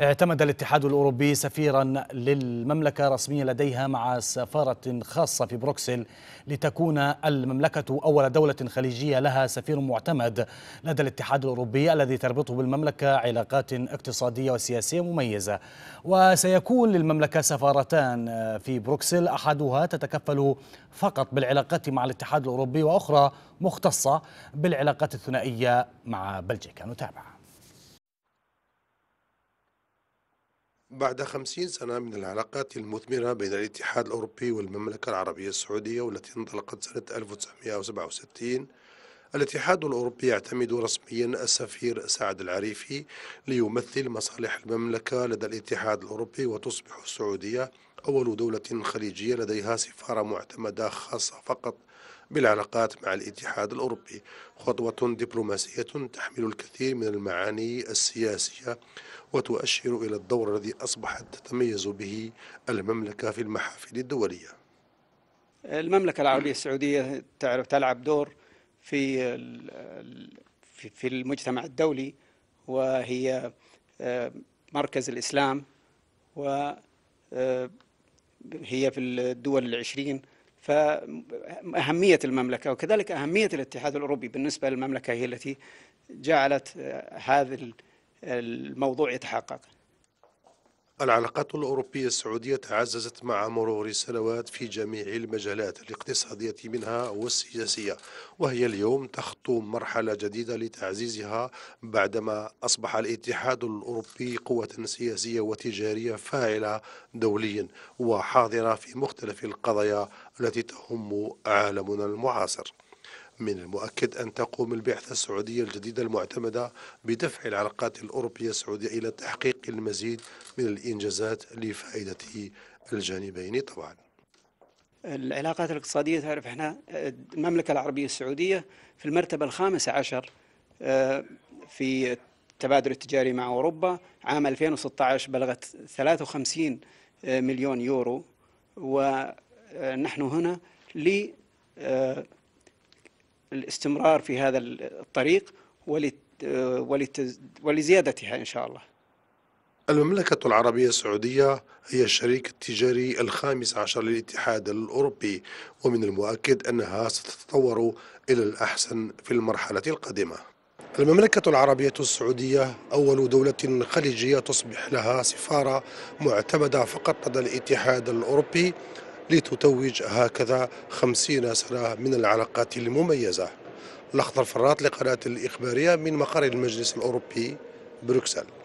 اعتمد الاتحاد الأوروبي سفيرا للمملكة رسميا لديها مع سفارة خاصة في بروكسل لتكون المملكة أول دولة خليجية لها سفير معتمد لدى الاتحاد الأوروبي الذي تربطه بالمملكة علاقات اقتصادية وسياسية مميزة وسيكون للمملكة سفارتان في بروكسل أحدها تتكفل فقط بالعلاقات مع الاتحاد الأوروبي وأخرى مختصة بالعلاقات الثنائية مع بلجيكا نتابع بعد خمسين سنة من العلاقات المثمرة بين الاتحاد الأوروبي والمملكة العربية السعودية والتي انطلقت سنة 1967 الاتحاد الأوروبي يعتمد رسميا السفير سعد العريفي ليمثل مصالح المملكة لدى الاتحاد الأوروبي وتصبح السعودية أول دولة خليجية لديها سفارة معتمدة خاصة فقط بالعلاقات مع الاتحاد الأوروبي خطوة دبلوماسية تحمل الكثير من المعاني السياسية وتؤشر إلى الدور الذي أصبحت تتميز به المملكة في المحافل الدولية المملكة العربية السعودية تعرف تلعب دور في في المجتمع الدولي وهي آه، مركز الإسلام وهي آه، في الدول العشرين فأهمية المملكة وكذلك أهمية الاتحاد الأوروبي بالنسبة للمملكة هي التي جعلت آه، هذا الموضوع يتحقق العلاقات الأوروبية السعودية تعززت مع مرور السنوات في جميع المجالات الاقتصادية منها والسياسية وهي اليوم تخطو مرحلة جديدة لتعزيزها بعدما أصبح الاتحاد الأوروبي قوة سياسية وتجارية فاعلة دوليا وحاضرة في مختلف القضايا التي تهم عالمنا المعاصر من المؤكد أن تقوم البعثة السعودية الجديدة المعتمدة بدفع العلاقات الأوروبية السعودية إلى تحقيق المزيد من الإنجازات لفائدة الجانبين طبعا العلاقات الاقتصادية تعرف احنا المملكة العربية السعودية في المرتبة الخامسة عشر آه، في التبادل التجاري مع أوروبا عام 2016 بلغت 53 آه، مليون يورو ونحن هنا ل آه، الاستمرار في هذا الطريق آه، ولزيادتها إن شاء الله المملكة العربية السعودية هي الشريك التجاري الخامس عشر للاتحاد الأوروبي ومن المؤكد أنها ستتطور إلى الأحسن في المرحلة القادمة المملكة العربية السعودية أول دولة خليجية تصبح لها سفارة معتمدة فقط لدى الاتحاد الأوروبي لتتوج هكذا خمسين سنة من العلاقات المميزة الأخضر فرات لقناة الإخبارية من مقر المجلس الأوروبي بروكسل